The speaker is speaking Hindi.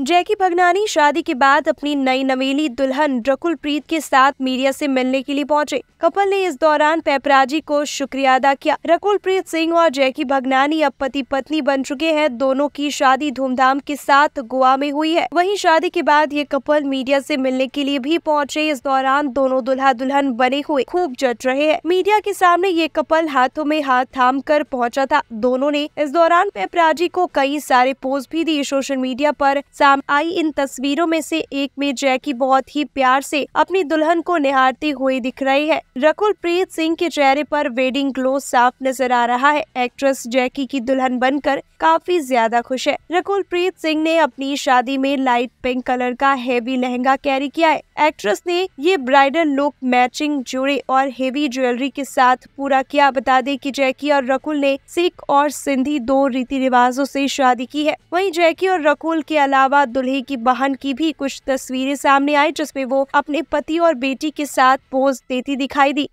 जैकी भगनानी शादी के बाद अपनी नई नवेली दुल्हन रकुल प्रीत के साथ मीडिया से मिलने के लिए पहुंचे। कपल ने इस दौरान पैपराजी को शुक्रिया अदा किया रकुल प्रीत सिंह और जैकी भगनानी अब पति पत्नी बन चुके हैं दोनों की शादी धूमधाम के साथ गोवा में हुई है वहीं शादी के बाद ये कपल मीडिया से मिलने के लिए भी पहुँचे इस दौरान दोनों दुल्हा दुल्हन बने हुए खूब जट रहे हैं मीडिया के सामने ये कपल हाथों में हाथ थाम कर पहुँचा था दोनों ने इस दौरान पैपराजी को कई सारे पोज भी दिए सोशल मीडिया आरोप सामने आई इन तस्वीरों में से एक में जैकी बहुत ही प्यार से अपनी दुल्हन को निहारती हुई दिख रही है रकुल प्रीत सिंह के चेहरे पर वेडिंग ग्लो साफ नजर आ रहा है एक्ट्रेस जैकी की दुल्हन बनकर काफी ज्यादा खुश है रकुल प्रीत सिंह ने अपनी शादी में लाइट पिंक कलर का हेवी लहंगा कैरी किया है एक्ट्रेस ने ये ब्राइडल लुक मैचिंग जोड़े और हेवी ज्वेलरी के साथ पूरा किया बता दे की जैकी और रकुल ने सिख और सिंधी दो रीति रिवाजों से शादी की है वहीं जैकी और रकुल के अलावा अलावा दुल्हे की बहन की भी कुछ तस्वीरें सामने आई जिसमें वो अपने पति और बेटी के साथ पोज देती दिखाई दी